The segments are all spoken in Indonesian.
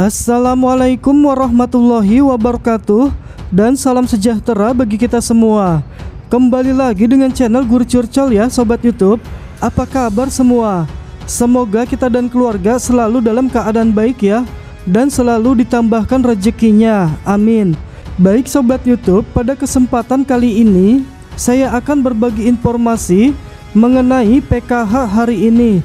Assalamualaikum warahmatullahi wabarakatuh dan salam sejahtera bagi kita semua. Kembali lagi dengan channel Guru Curcol ya sobat YouTube. Apa kabar semua? Semoga kita dan keluarga selalu dalam keadaan baik ya dan selalu ditambahkan rezekinya. Amin. Baik sobat YouTube, pada kesempatan kali ini saya akan berbagi informasi mengenai PKH hari ini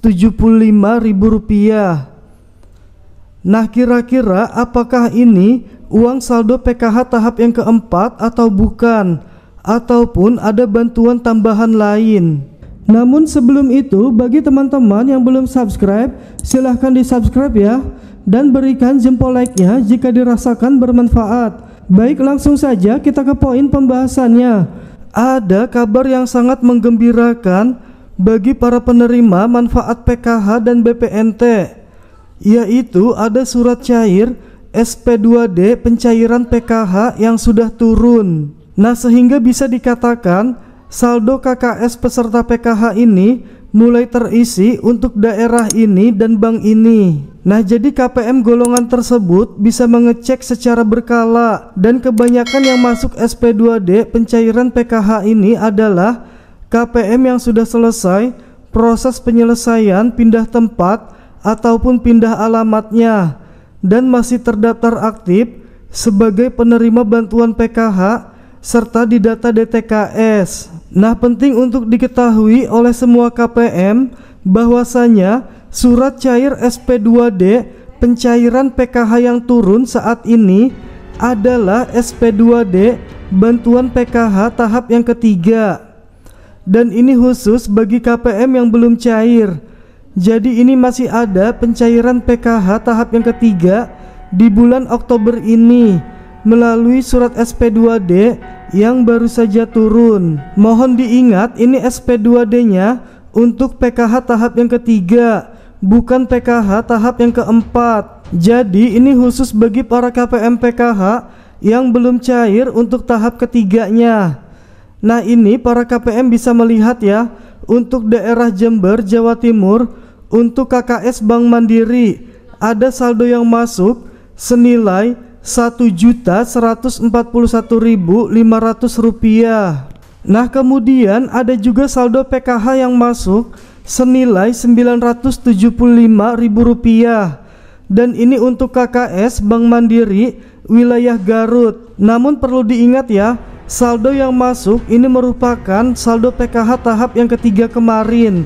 Rp75.000. Nah, kira-kira apakah ini uang saldo PKH tahap yang keempat atau bukan? Ataupun ada bantuan tambahan lain? Namun sebelum itu, bagi teman-teman yang belum subscribe, silahkan di-subscribe ya. Dan berikan jempol like-nya jika dirasakan bermanfaat. Baik, langsung saja kita ke poin pembahasannya. Ada kabar yang sangat menggembirakan bagi para penerima manfaat PKH dan BPNT, yaitu ada surat cair SP2D pencairan PKH yang sudah turun. Nah, sehingga bisa dikatakan saldo KKS peserta PKH ini mulai terisi untuk daerah ini dan bank ini. Nah, jadi KPM golongan tersebut bisa mengecek secara berkala dan kebanyakan yang masuk SP2D pencairan PKH ini adalah KPM yang sudah selesai proses penyelesaian pindah tempat ataupun pindah alamatnya dan masih terdaftar aktif sebagai penerima bantuan PKH serta di data DTKS. Nah, penting untuk diketahui oleh semua KPM bahwasanya surat cair SP2D pencairan PKH yang turun saat ini adalah SP2D bantuan PKH tahap yang ketiga dan ini khusus bagi KPM yang belum cair. Jadi ini masih ada pencairan PKH tahap yang ketiga di bulan Oktober ini melalui surat SP2D yang baru saja turun. Mohon diingat ini SP2D-nya untuk PKH tahap yang ketiga, bukan PKH tahap yang keempat. Jadi ini khusus bagi para KPM PKH yang belum cair untuk tahap ketiganya. Nah ini para KPM bisa melihat ya untuk daerah Jember, Jawa Timur, untuk KKS Bank Mandiri ada saldo yang masuk senilai Rp1.141.500. Nah kemudian ada juga saldo PKH yang masuk senilai Rp975.000 dan ini untuk KKS Bank Mandiri wilayah Garut. Namun perlu diingat ya, saldo yang masuk ini merupakan saldo PKH tahap yang ketiga kemarin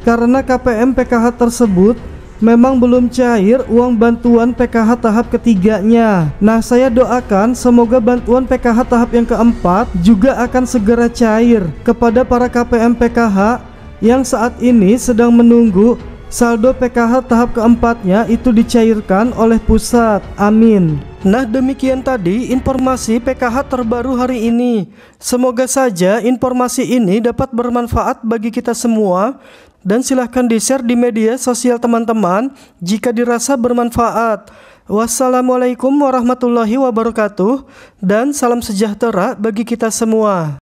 karena KPM PKH tersebut memang belum cair uang bantuan PKH tahap ketiganya nah saya doakan semoga bantuan PKH tahap yang keempat juga akan segera cair kepada para KPM PKH yang saat ini sedang menunggu saldo PKH tahap keempatnya itu dicairkan oleh pusat amin Nah demikian tadi informasi PKH terbaru hari ini. Semoga saja informasi ini dapat bermanfaat bagi kita semua dan silahkan di-share di media sosial teman-teman jika dirasa bermanfaat. Wassalamualaikum warahmatullahi wabarakatuh dan salam sejahtera bagi kita semua.